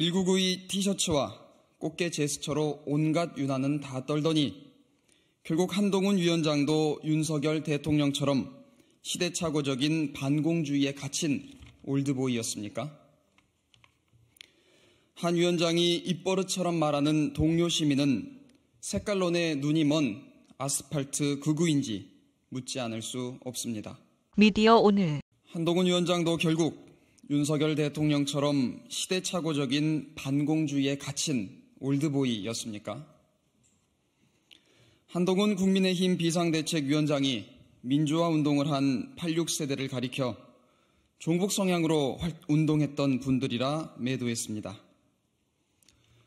일9 9 2 티셔츠와 꽃게 제스처로 온갖 유난은 다 떨더니 결국 한동훈 위원장도 윤석열 대통령처럼 시대착오적인 반공주의에 갇힌 올드보이였습니까? 한 위원장이 입버릇처럼 말하는 동료 시민은 색깔론에 눈이 먼 아스팔트 극우인지 묻지 않을 수 없습니다. 미디어 오늘 한동훈 위원장도 결국 윤석열 대통령처럼 시대착오적인 반공주의에 갇힌 올드보이였습니까? 한동훈 국민의힘 비상대책위원장이 민주화 운동을 한 86세대를 가리켜 종북 성향으로 운동했던 분들이라 매도했습니다.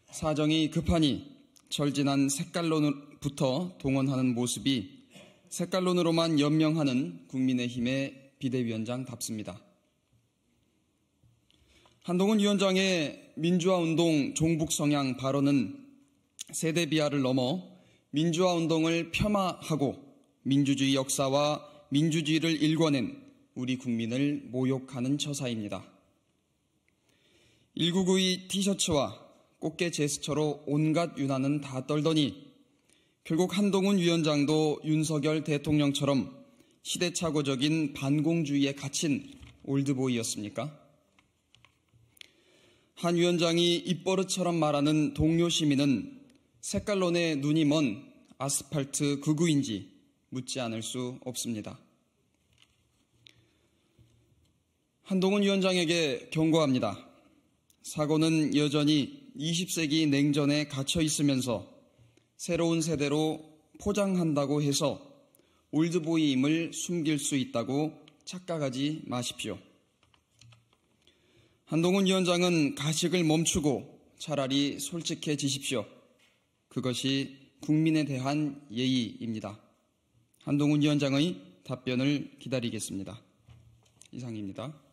사정이 급하니 절진한 색깔론부터 동원하는 모습이 색깔론으로만 연명하는 국민의힘의 비대위원장답습니다. 한동훈 위원장의 민주화운동 종북 성향 발언은 세대 비하를 넘어 민주화운동을 폄하하고 민주주의 역사와 민주주의를 일궈낸 우리 국민을 모욕하는 처사입니다. 1992 티셔츠와 꽃게 제스처로 온갖 유난은 다 떨더니 결국 한동훈 위원장도 윤석열 대통령처럼 시대착오적인 반공주의에 갇힌 올드보이였습니까? 한 위원장이 입버릇처럼 말하는 동료 시민은 색깔론에 눈이 먼 아스팔트 극우인지 묻지 않을 수 없습니다. 한동훈 위원장에게 경고합니다. 사고는 여전히 20세기 냉전에 갇혀 있으면서 새로운 세대로 포장한다고 해서 올드보이임을 숨길 수 있다고 착각하지 마십시오. 한동훈 위원장은 가식을 멈추고 차라리 솔직해지십시오. 그것이 국민에 대한 예의입니다. 한동훈 위원장의 답변을 기다리겠습니다. 이상입니다.